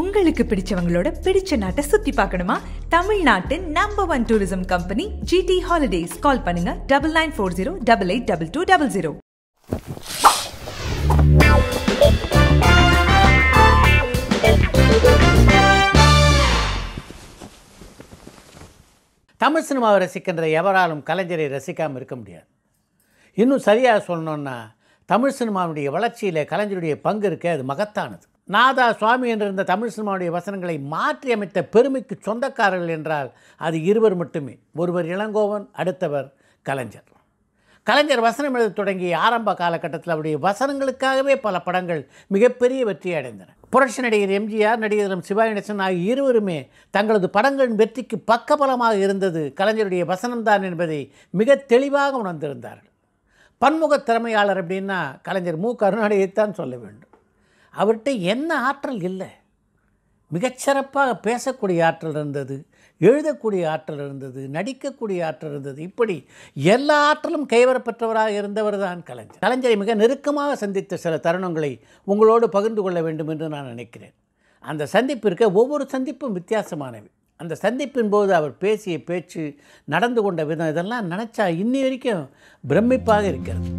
உங்களுக்கு பிடிச்சவங்களோட பிடிச்ச நாட்டை சுத்தி பார்க்கணுமா தமிழ்நாட்டின் number one tourism company GT holidays call பண்ணுங்க double nine four zero double eight double two double zero Tamil சினிமாவை ரசிக்கின்ற எவராலும் கலைஞரை ரசிக்காமல் இருக்க முடியாது இன்னும் சரியாக சொல்லணுன்னா தமிழ் சினிமாவுடைய வளர்ச்சியில் கலைஞருடைய பங்கு இருக்க அது மகத்தானது நாதா சுவாமி என்றிருந்த தமிழ் சினிமாவுடைய வசனங்களை மாற்றியமைத்த பெருமைக்கு சொந்தக்காரர்கள் என்றால் அது இருவர் மட்டுமே ஒருவர் இளங்கோவன் அடுத்தவர் கலைஞர் கலைஞர் வசனம் எழுத தொடங்கிய ஆரம்ப காலகட்டத்தில் அவருடைய வசனங்களுக்காகவே பல படங்கள் மிகப்பெரிய வெற்றியை அடைந்தன புரட்சி நடிகர் எம்ஜிஆர் நடிகர் சிவா நடேசன் ஆகிய இருவருமே தங்களது படங்களின் வெற்றிக்கு பக்கபலமாக இருந்தது கலைஞருடைய வசனம்தான் என்பதை மிக தெளிவாக உணர்ந்திருந்தார்கள் பன்முகத் திறமையாளர் அப்படின்னா கலைஞர் மு கருணாநிதியைத்தான் சொல்ல வேண்டும் அவர்கிட்ட என்ன ஆற்றல் இல்லை மிகச்சிறப்பாக பேசக்கூடிய ஆற்றல் இருந்தது எழுதக்கூடிய ஆற்றல் இருந்தது நடிக்கக்கூடிய ஆற்றல் இருந்தது இப்படி எல்லா ஆற்றலும் கைவரப்பெற்றவராக இருந்தவர் தான் கலைஞர் கலைஞரை மிக நெருக்கமாக சந்தித்த சில தருணங்களை உங்களோடு பகிர்ந்து கொள்ள வேண்டும் என்று நான் நினைக்கிறேன் அந்த சந்திப்பிற்கு ஒவ்வொரு சந்திப்பும் வித்தியாசமானவை அந்த சந்திப்பின் போது அவர் பேசிய பேச்சு நடந்து கொண்ட விதம் இதெல்லாம் நினச்சா இன்னி வரைக்கும் பிரமிப்பாக இருக்கிறது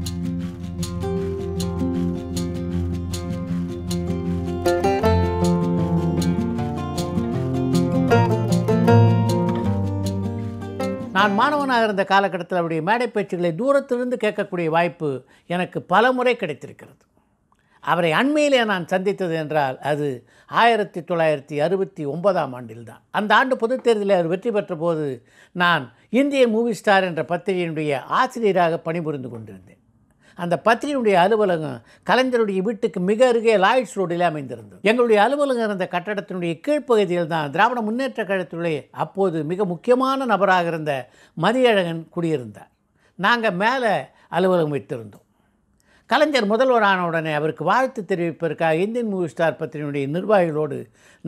நான் மாணவனாக இருந்த காலகட்டத்தில் அவருடைய மேடை பேச்சுகளை தூரத்திலிருந்து கேட்கக்கூடிய வாய்ப்பு எனக்கு பல முறை கிடைத்திருக்கிறது அவரை அண்மையிலே நான் சந்தித்தது என்றால் அது ஆயிரத்தி தொள்ளாயிரத்தி அறுபத்தி ஒன்பதாம் ஆண்டில்தான் அந்த ஆண்டு பொதுத் தேர்தலில் அவர் வெற்றி பெற்ற போது நான் இந்திய மூவி ஸ்டார் என்ற பத்திரிகையினுடைய ஆசிரியராக பணிபுரிந்து கொண்டிருந்தேன் அந்த பத்திரியினுடைய அலுவலகம் கலைஞருடைய வீட்டுக்கு மிக அருகே லாய்ட்ஸ் ரோடில் அமைந்திருந்தது எங்களுடைய அலுவலகம் இருந்த கட்டடத்தினுடைய கீழ்ப்பகுதியில் தான் திராவிட முன்னேற்ற கழகத்தினுடைய அப்போது மிக முக்கியமான நபராக இருந்த மதியழகன் குடியிருந்தார் நாங்கள் மேலே அலுவலகம் வைத்திருந்தோம் கலைஞர் முதல்வரான உடனே அவருக்கு வாழ்த்து தெரிவிப்பதற்காக இந்தியன் மூவி ஸ்டார் பத்திரிகையுடைய நிர்வாகிகளோடு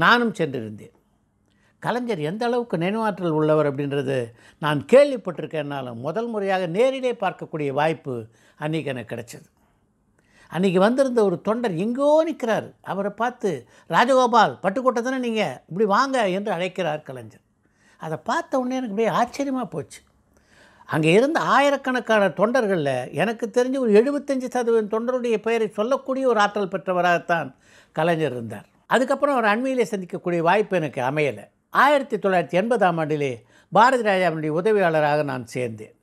நானும் சென்றிருந்தேன் கலைஞர் எந்த அளவுக்கு நினைவாற்றல் உள்ளவர் அப்படின்றது நான் கேள்விப்பட்டிருக்கேன்னாலும் முதல் முறையாக நேரிலே பார்க்கக்கூடிய வாய்ப்பு அன்றைக்கி எனக்கு கிடச்சிது அன்றைக்கி வந்திருந்த ஒரு தொண்டர் எங்கோ நிற்கிறார் அவரை பார்த்து ராஜகோபால் பட்டுக்கோட்டை தானே நீங்கள் இப்படி வாங்க என்று அழைக்கிறார் கலைஞர் அதை பார்த்த உடனே எனக்கு அப்படியே ஆச்சரியமாக போச்சு அங்கே இருந்த ஆயிரக்கணக்கான தொண்டர்களில் எனக்கு தெரிஞ்ச ஒரு எழுபத்தஞ்சு சதவீதம் தொண்டருடைய பெயரை சொல்லக்கூடிய ஒரு ஆற்றல் பெற்றவராகத்தான் கலைஞர் இருந்தார் அதுக்கப்புறம் அவர் அண்மையிலே சந்திக்கக்கூடிய வாய்ப்பு எனக்கு அமையலை ஆயிரத்தி தொள்ளாயிரத்தி எண்பதாம் ஆண்டிலே பாரதி ராஜாவினுடைய உதவியாளராக நான் சேர்ந்தேன்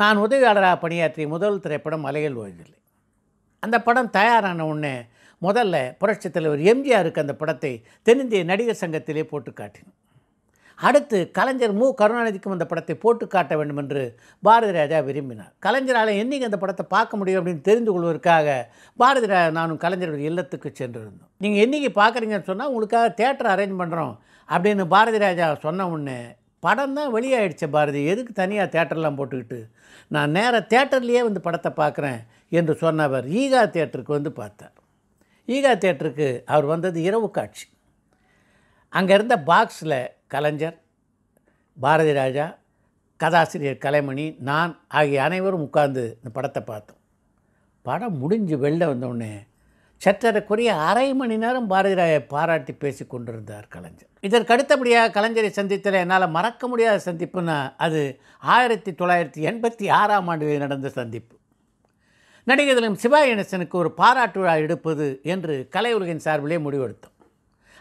நான் உதவியாளராக பணியாற்றிய முதல் திரைப்படம் மலையில் ஓய்வில்லை அந்த படம் தயாரான உடனே முதல்ல புரட்சித் தலைவர் எம்ஜிஆருக்கு அந்த படத்தை தென்னிந்திய நடிகர் சங்கத்திலே போட்டு காட்டினோம் அடுத்து கலைஞர் மு கருணாநிதிக்கும் அந்த படத்தை போட்டு காட்ட வேண்டும் என்று பாரதி ராஜா விரும்பினார் கலைஞரால் என்றைக்கு அந்த படத்தை பார்க்க முடியும் அப்படின்னு தெரிந்து கொள்வதற்காக பாரதி ராஜா நானும் கலைஞருடைய இல்லத்துக்கு சென்றிருந்தோம் நீங்கள் என்றைக்கு பார்க்குறீங்கன்னு சொன்னால் உங்களுக்காக தேட்டர் அரேஞ்ச் பண்ணுறோம் அப்படின்னு பாரதி ராஜா சொன்ன உடனே படம் தான் வெளியாகிடுச்சு பாரதி எதுக்கு தனியாக தேட்டர்லாம் போட்டுக்கிட்டு நான் நேராக தேட்டர்லேயே வந்து படத்தை பார்க்குறேன் என்று சொன்னவர் ஈகா தேட்டருக்கு வந்து பார்த்தார் ஈகா தேட்டருக்கு அவர் வந்தது இரவு காட்சி அங்கே இருந்த பாக்ஸில் கலைஞர் பாரதி ராஜா கதாசிரியர் கலைமணி நான் ஆகிய அனைவரும் உட்கார்ந்து இந்த படத்தை பார்த்தோம் படம் முடிஞ்சு வெளில வந்தோடனே சற்றரைக்குரிய அரை மணி நேரம் பாரதிராயை பாராட்டி பேசி கொண்டிருந்தார் கலைஞர் இதற்கு அடுத்தபடியாக கலைஞரை சந்தித்தல என்னால் மறக்க முடியாத சந்திப்புன்னா அது ஆயிரத்தி தொள்ளாயிரத்தி எண்பத்தி ஆறாம் ஆண்டு நடந்த சந்திப்பு நடிகர்களும் தினம் கணேசனுக்கு ஒரு பாராட்டு விழா எடுப்பது என்று கலை உலகின் சார்பிலே முடிவெடுத்தோம்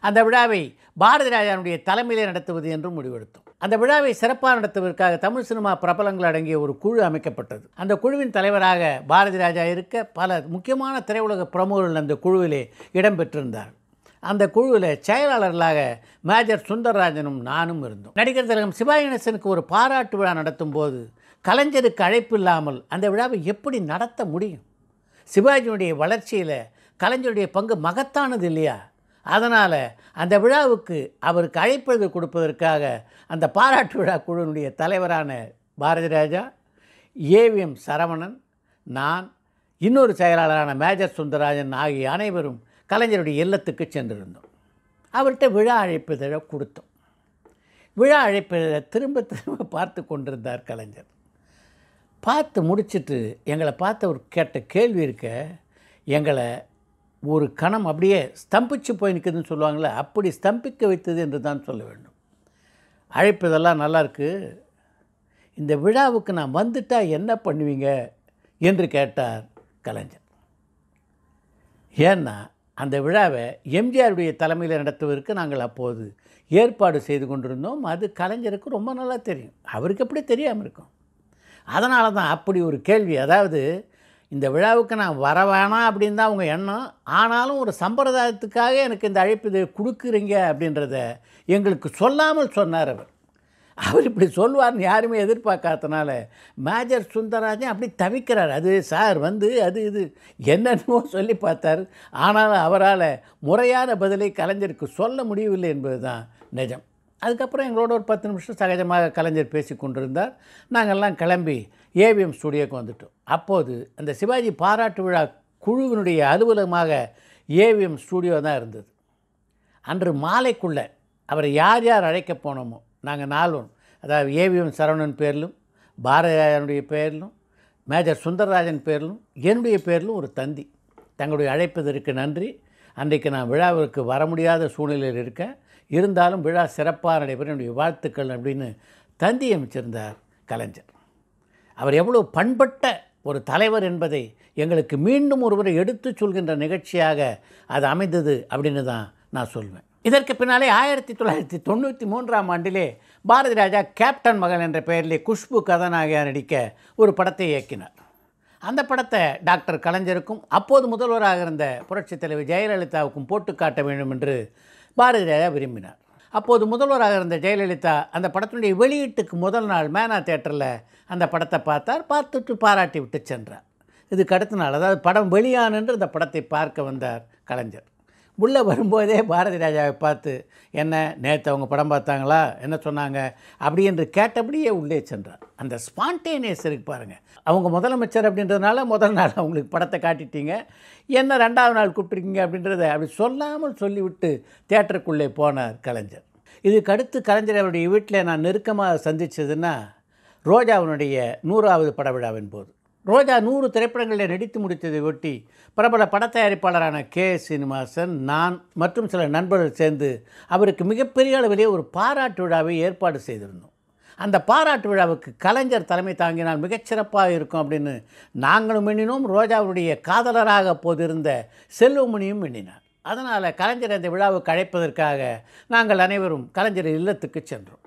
அந்த விழாவை பாரதி ராஜாவுடைய தலைமையிலே நடத்துவது என்றும் முடிவெடுத்தோம் அந்த விழாவை சிறப்பாக நடத்துவதற்காக தமிழ் சினிமா பிரபலங்கள் அடங்கிய ஒரு குழு அமைக்கப்பட்டது அந்த குழுவின் தலைவராக பாரதி ராஜா இருக்க பல முக்கியமான திரையுலக பிரமுகர்கள் அந்த குழுவிலே இடம்பெற்றிருந்தார் அந்த குழுவில் செயலாளர்களாக மேஜர் சுந்தரராஜனும் நானும் இருந்தோம் நடிகர் திலகம் சிவாயணசனுக்கு ஒரு பாராட்டு விழா நடத்தும் போது கலைஞருக்கு அழைப்பு இல்லாமல் அந்த விழாவை எப்படி நடத்த முடியும் சிவாஜியினுடைய வளர்ச்சியில் கலைஞருடைய பங்கு மகத்தானது இல்லையா அதனால் அந்த விழாவுக்கு அவருக்கு அழைப்பது கொடுப்பதற்காக அந்த பாராட்டு விழா குழுவினுடைய தலைவரான பாரதி ராஜா ஏவிஎம் சரவணன் நான் இன்னொரு செயலாளரான மேஜர் சுந்தரராஜன் ஆகிய அனைவரும் கலைஞருடைய இல்லத்துக்கு சென்றிருந்தோம் அவர்கிட்ட விழா அழைப்பிதழை கொடுத்தோம் விழா அழைப்பிதழை திரும்ப திரும்ப பார்த்து கொண்டிருந்தார் கலைஞர் பார்த்து முடிச்சுட்டு எங்களை பார்த்த ஒரு கேட்ட கேள்வி இருக்க எங்களை ஒரு கணம் அப்படியே ஸ்தம்பிச்சு போய் நிற்குதுன்னு சொல்லுவாங்களே அப்படி ஸ்தம்பிக்க வைத்தது என்று தான் சொல்ல வேண்டும் அழைப்பு இதெல்லாம் நல்லாயிருக்கு இந்த விழாவுக்கு நான் வந்துட்டால் என்ன பண்ணுவீங்க என்று கேட்டார் கலைஞர் ஏன்னா அந்த விழாவை எம்ஜிஆருடைய தலைமையில் நடத்துவதற்கு நாங்கள் அப்போது ஏற்பாடு செய்து கொண்டிருந்தோம் அது கலைஞருக்கு ரொம்ப நல்லா தெரியும் அவருக்கு எப்படி தெரியாமல் இருக்கும் அதனால தான் அப்படி ஒரு கேள்வி அதாவது இந்த விழாவுக்கு நான் வர வேணாம் அப்படின்னு தான் அவங்க எண்ணம் ஆனாலும் ஒரு சம்பிரதாயத்துக்காக எனக்கு இந்த அழைப்பு இதை கொடுக்குறீங்க அப்படின்றத எங்களுக்கு சொல்லாமல் சொன்னார் அவர் அவர் இப்படி சொல்லுவார்னு யாருமே எதிர்பார்க்காதனால மேஜர் சுந்தரராஜன் அப்படி தவிக்கிறார் அது சார் வந்து அது இது என்னென்னமோ சொல்லி பார்த்தார் ஆனாலும் அவரால் முறையான பதிலை கலைஞருக்கு சொல்ல முடியவில்லை என்பது தான் நிஜம் அதுக்கப்புறம் எங்களோட ஒரு பத்து நிமிஷம் சகஜமாக கலைஞர் பேசி கொண்டிருந்தார் நாங்கள்லாம் கிளம்பி ஏவிஎம் ஸ்டுடியோக்கு வந்துட்டோம் அப்போது அந்த சிவாஜி பாராட்டு விழா குழுவினுடைய அலுவலகமாக ஏவிஎம் ஸ்டுடியோ தான் இருந்தது அன்று மாலைக்குள்ளே அவரை யார் யார் அழைக்க போனோமோ நாங்கள் நாலும் அதாவது ஏவிஎம் சரவணன் பேரிலும் பாரதியாரனுடைய பேரிலும் மேஜர் சுந்தரராஜன் பேரிலும் என்னுடைய பேரிலும் ஒரு தந்தி தங்களுடைய அழைப்பதற்கு நன்றி அன்றைக்கு நான் விழாவிற்கு வர முடியாத சூழ்நிலையில் இருக்கேன் இருந்தாலும் விழா சிறப்பாக நடைபெறும் என்னுடைய வாழ்த்துக்கள் அப்படின்னு தந்தி அமைச்சிருந்தார் கலைஞர் அவர் எவ்வளோ பண்பட்ட ஒரு தலைவர் என்பதை எங்களுக்கு மீண்டும் ஒருவரை எடுத்து சொல்கின்ற நிகழ்ச்சியாக அது அமைந்தது அப்படின்னு தான் நான் சொல்வேன் இதற்கு பின்னாலே ஆயிரத்தி தொள்ளாயிரத்தி தொண்ணூற்றி மூன்றாம் ஆண்டிலே பாரதி ராஜா கேப்டன் மகள் என்ற பெயரிலே குஷ்பு கதாநாயகியாக நடிக்க ஒரு படத்தை இயக்கினார் அந்த படத்தை டாக்டர் கலைஞருக்கும் அப்போது முதல்வராக இருந்த புரட்சித் தலைவர் ஜெயலலிதாவுக்கும் போட்டு காட்ட வேண்டும் என்று பாரதிராஜா விரும்பினார் அப்போது முதல்வராக இருந்த ஜெயலலிதா அந்த படத்தினுடைய வெளியீட்டுக்கு முதல் நாள் மேனா தேட்டரில் அந்த படத்தை பார்த்தார் பார்த்துட்டு பாராட்டி விட்டு சென்றார் இதுக்கு அடுத்த நாள் அதாவது படம் வெளியானன்று அந்த படத்தை பார்க்க வந்தார் கலைஞர் உள்ளே வரும்போதே பாரதி ராஜாவை பார்த்து என்ன நேற்று அவங்க படம் பார்த்தாங்களா என்ன சொன்னாங்க அப்படி என்று கேட்டபடியே உள்ளே சென்றார் அந்த ஸ்பான்டேனியஸ் இருக்கு பாருங்கள் அவங்க முதலமைச்சர் அப்படின்றதுனால முதல் நாள் அவங்களுக்கு படத்தை காட்டிட்டீங்க என்ன ரெண்டாவது நாள் கூப்பிட்ருக்கீங்க அப்படின்றத அப்படி சொல்லாமல் சொல்லிவிட்டு தேட்டருக்குள்ளே போனார் கலைஞர் இதுக்கு அடுத்து கலைஞர் அவருடைய வீட்டில் நான் நெருக்கமாக சந்தித்ததுன்னா ரோஜாவினுடைய நூறாவது பட விழாவின் போது ரோஜா நூறு திரைப்படங்களில் நடித்து முடித்ததை ஒட்டி பிரபல படத்தயாரிப்பாளரான கே சீனிவாசன் நான் மற்றும் சில நண்பர்கள் சேர்ந்து அவருக்கு மிகப்பெரிய அளவிலே ஒரு பாராட்டு விழாவை ஏற்பாடு செய்திருந்தோம் அந்த பாராட்டு விழாவுக்கு கலைஞர் தலைமை தாங்கினால் மிகச்சிறப்பாக இருக்கும் அப்படின்னு நாங்களும் எண்ணினோம் ரோஜாவுடைய காதலராக போதிருந்த செல்வமணியும் எண்ணினார் அதனால் கலைஞர் அந்த விழாவுக்கு அழைப்பதற்காக நாங்கள் அனைவரும் கலைஞர் இல்லத்துக்கு சென்றோம்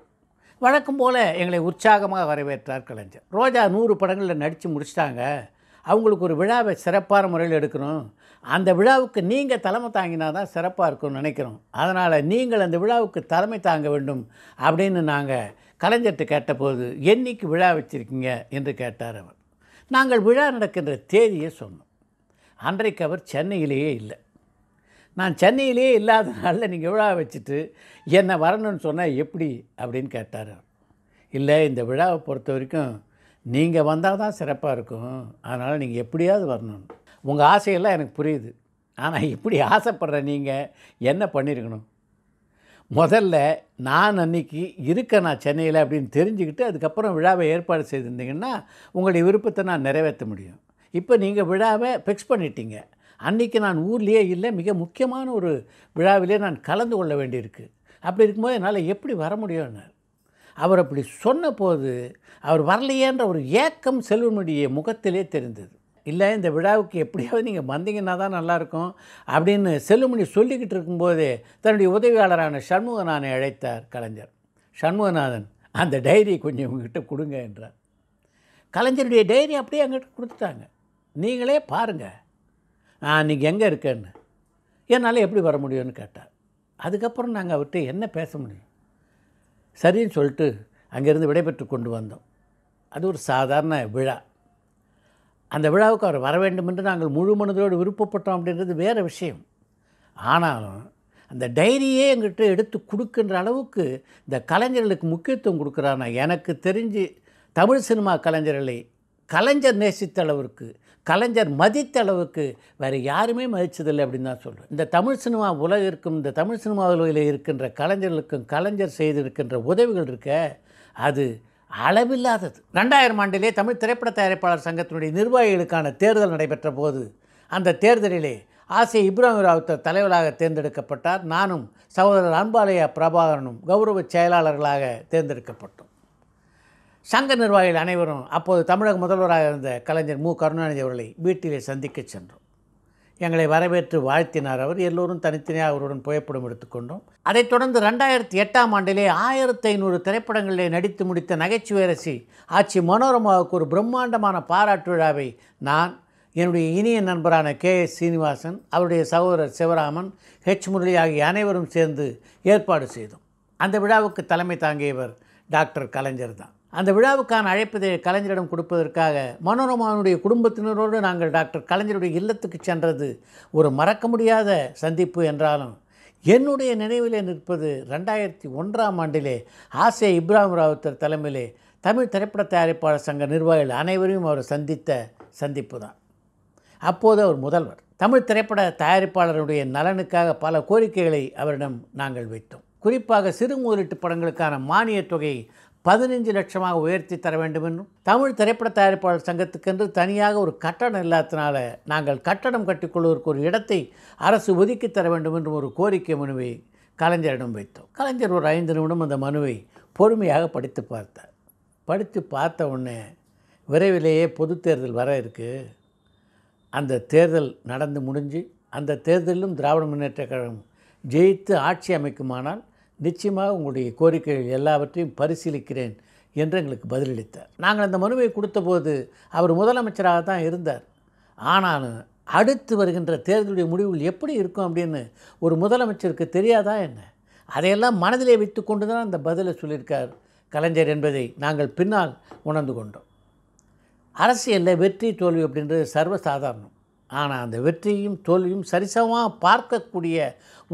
வழக்கம் போல் எங்களை உற்சாகமாக வரவேற்றார் கலைஞர் ரோஜா நூறு படங்களில் நடித்து முடிச்சிட்டாங்க அவங்களுக்கு ஒரு விழாவை சிறப்பான முறையில் எடுக்கணும் அந்த விழாவுக்கு நீங்கள் தலைமை தாங்கினா தான் சிறப்பாக இருக்கும்னு நினைக்கிறோம் அதனால் நீங்கள் அந்த விழாவுக்கு தலைமை தாங்க வேண்டும் அப்படின்னு நாங்கள் கலைஞர்கிட்ட கேட்டபோது என்னைக்கு விழா வச்சுருக்கீங்க என்று கேட்டார் அவர் நாங்கள் விழா நடக்கின்ற தேதியை சொன்னோம் அன்றைக்கு அவர் சென்னையிலேயே இல்லை நான் சென்னையிலே இல்லாதனால நீங்கள் விழா வச்சுட்டு என்னை வரணும்னு சொன்னால் எப்படி அப்படின்னு கேட்டார் இல்லை இந்த விழாவை பொறுத்த வரைக்கும் நீங்கள் வந்தால் தான் சிறப்பாக இருக்கும் அதனால் நீங்கள் எப்படியாவது வரணும் உங்கள் ஆசையெல்லாம் எனக்கு புரியுது ஆனால் இப்படி ஆசைப்படுற நீங்கள் என்ன பண்ணியிருக்கணும் முதல்ல நான் அன்னைக்கு இருக்கேன் நான் சென்னையில் அப்படின்னு தெரிஞ்சுக்கிட்டு அதுக்கப்புறம் விழாவை ஏற்பாடு செய்திருந்தீங்கன்னா உங்களுடைய விருப்பத்தை நான் நிறைவேற்ற முடியும் இப்போ நீங்கள் விழாவை ஃபிக்ஸ் பண்ணிட்டீங்க அன்றைக்கி நான் ஊர்லேயே இல்லை மிக முக்கியமான ஒரு விழாவிலே நான் கலந்து கொள்ள வேண்டியிருக்கு அப்படி இருக்கும்போது என்னால் எப்படி வர முடியும்னு அவர் அப்படி சொன்ன போது அவர் வரலையேன்ற ஒரு ஏக்கம் செல்வனுடைய முகத்திலே தெரிந்தது இல்லை இந்த விழாவுக்கு எப்படியாவது நீங்கள் வந்தீங்கன்னா தான் நல்லாயிருக்கும் அப்படின்னு செல்லுமணி சொல்லிக்கிட்டு இருக்கும்போதே தன்னுடைய உதவியாளரான சண்முகநாதனை அழைத்தார் கலைஞர் சண்முகநாதன் அந்த டைரி கொஞ்சம் உங்ககிட்ட கொடுங்க என்றார் கலைஞருடைய டைரி அப்படியே அங்கிட்ட கொடுத்துட்டாங்க நீங்களே பாருங்கள் நீங்கள் எங்கே இருக்கேன்னு என்னால் எப்படி வர முடியும்னு கேட்டார் அதுக்கப்புறம் நாங்கள் அவர்கிட்ட என்ன பேச முடியும் சரின்னு சொல்லிட்டு அங்கேருந்து விடைபெற்று கொண்டு வந்தோம் அது ஒரு சாதாரண விழா அந்த விழாவுக்கு அவர் வர வேண்டும் என்று நாங்கள் முழு மனதோடு விருப்பப்பட்டோம் அப்படின்றது வேறு விஷயம் ஆனாலும் அந்த டைரியே எங்கிட்ட எடுத்து கொடுக்கின்ற அளவுக்கு இந்த கலைஞர்களுக்கு முக்கியத்துவம் கொடுக்குறான்னா எனக்கு தெரிஞ்சு தமிழ் சினிமா கலைஞர்களை கலைஞர் நேசித்தளவிற்கு கலைஞர் மதித்தளவுக்கு வேறு யாருமே மதித்ததில்லை அப்படின்னு தான் சொல்கிறேன் இந்த தமிழ் சினிமா உலகிற்கும் இந்த தமிழ் சினிமாவில் இருக்கின்ற கலைஞர்களுக்கும் கலைஞர் செய்திருக்கின்ற உதவிகள் இருக்க அது அளவில்லாதது ரெண்டாயிரம் ஆண்டிலே தமிழ் திரைப்பட தயாரிப்பாளர் சங்கத்தினுடைய நிர்வாகிகளுக்கான தேர்தல் நடைபெற்ற போது அந்த தேர்தலிலே ஆசை இப்ராஹிம் ராவுத்த தலைவராக தேர்ந்தெடுக்கப்பட்டார் நானும் சகோதரர் அன்பாலயா பிரபாகரனும் கௌரவ செயலாளர்களாக தேர்ந்தெடுக்கப்பட்டோம் சங்க நிர்வாகிகள் அனைவரும் அப்போது தமிழக முதல்வராக இருந்த கலைஞர் மு கருணாநிதி அவர்களை வீட்டிலே சந்திக்க சென்றோம் எங்களை வரவேற்று வாழ்த்தினார் அவர் எல்லோரும் தனித்தனியாக அவருடன் புகைப்படம் எடுத்துக்கொண்டோம் அதைத் தொடர்ந்து ரெண்டாயிரத்தி எட்டாம் ஆண்டிலே ஆயிரத்தி ஐநூறு திரைப்படங்களிலே நடித்து முடித்த நகைச்சுவை அரசி ஆட்சி மனோரமாவுக்கு ஒரு பிரம்மாண்டமான பாராட்டு விழாவை நான் என்னுடைய இனிய நண்பரான கே எஸ் சீனிவாசன் அவருடைய சகோதரர் சிவராமன் ஹெச் முரளி ஆகிய அனைவரும் சேர்ந்து ஏற்பாடு செய்தோம் அந்த விழாவுக்கு தலைமை தாங்கியவர் டாக்டர் கலைஞர் தான் அந்த விழாவுக்கான அழைப்பதை கலைஞரிடம் கொடுப்பதற்காக மனோரமாவுடைய குடும்பத்தினரோடு நாங்கள் டாக்டர் கலைஞருடைய இல்லத்துக்கு சென்றது ஒரு மறக்க முடியாத சந்திப்பு என்றாலும் என்னுடைய நினைவிலே நிற்பது ரெண்டாயிரத்தி ஒன்றாம் ஆண்டிலே ஆசிய இப்ராஹிம் ராவுத்தர் தலைமையிலே தமிழ் திரைப்பட தயாரிப்பாளர் சங்க நிர்வாகிகள் அனைவரையும் அவர் சந்தித்த சந்திப்பு தான் அப்போது அவர் முதல்வர் தமிழ் திரைப்பட தயாரிப்பாளருடைய நலனுக்காக பல கோரிக்கைகளை அவரிடம் நாங்கள் வைத்தோம் குறிப்பாக சிறு முதலீட்டு படங்களுக்கான மானியத் தொகை பதினைஞ்சு லட்சமாக உயர்த்தி தர வேண்டும் என்றும் தமிழ் திரைப்பட தயாரிப்பாளர் சங்கத்துக்கென்று தனியாக ஒரு கட்டணம் இல்லாதனால நாங்கள் கட்டணம் கட்டிக்கொள்வதற்கு ஒரு இடத்தை அரசு ஒதுக்கி தர வேண்டும் என்றும் ஒரு கோரிக்கை மனுவை கலைஞரிடம் வைத்தோம் கலைஞர் ஒரு ஐந்து நிமிடம் அந்த மனுவை பொறுமையாக படித்து பார்த்தார் படித்து பார்த்த உடனே விரைவிலேயே பொது தேர்தல் வர இருக்குது அந்த தேர்தல் நடந்து முடிஞ்சு அந்த தேர்தலிலும் திராவிட முன்னேற்ற கழகம் ஜெயித்து ஆட்சி அமைக்குமானால் நிச்சயமாக உங்களுடைய கோரிக்கைகள் எல்லாவற்றையும் பரிசீலிக்கிறேன் என்று எங்களுக்கு பதிலளித்தார் நாங்கள் அந்த மனுவை கொடுத்தபோது அவர் முதலமைச்சராக தான் இருந்தார் ஆனாலும் அடுத்து வருகின்ற தேர்தலுடைய முடிவுகள் எப்படி இருக்கும் அப்படின்னு ஒரு முதலமைச்சருக்கு தெரியாதா என்ன அதையெல்லாம் மனதிலே வைத்து கொண்டு தான் அந்த பதிலை சொல்லியிருக்கார் கலைஞர் என்பதை நாங்கள் பின்னால் உணர்ந்து கொண்டோம் அரசியலில் வெற்றி தோல்வி அப்படின்றது சர்வசாதாரணம் ஆனால் அந்த வெற்றியும் தோல்வியும் சரிசமமாக பார்க்கக்கூடிய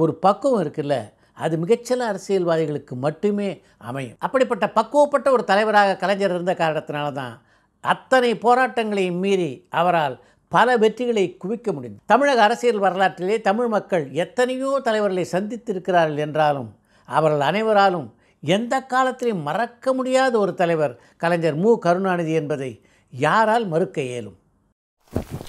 ஒரு பக்குவம் இருக்குல்ல அது மிகச்சில அரசியல்வாதிகளுக்கு மட்டுமே அமையும் அப்படிப்பட்ட பக்குவப்பட்ட ஒரு தலைவராக கலைஞர் இருந்த காரணத்தினால தான் அத்தனை போராட்டங்களையும் மீறி அவரால் பல வெற்றிகளை குவிக்க முடியும் தமிழக அரசியல் வரலாற்றிலே தமிழ் மக்கள் எத்தனையோ தலைவர்களை சந்தித்திருக்கிறார்கள் என்றாலும் அவர்கள் அனைவராலும் எந்த காலத்திலையும் மறக்க முடியாத ஒரு தலைவர் கலைஞர் மு கருணாநிதி என்பதை யாரால் மறுக்க இயலும்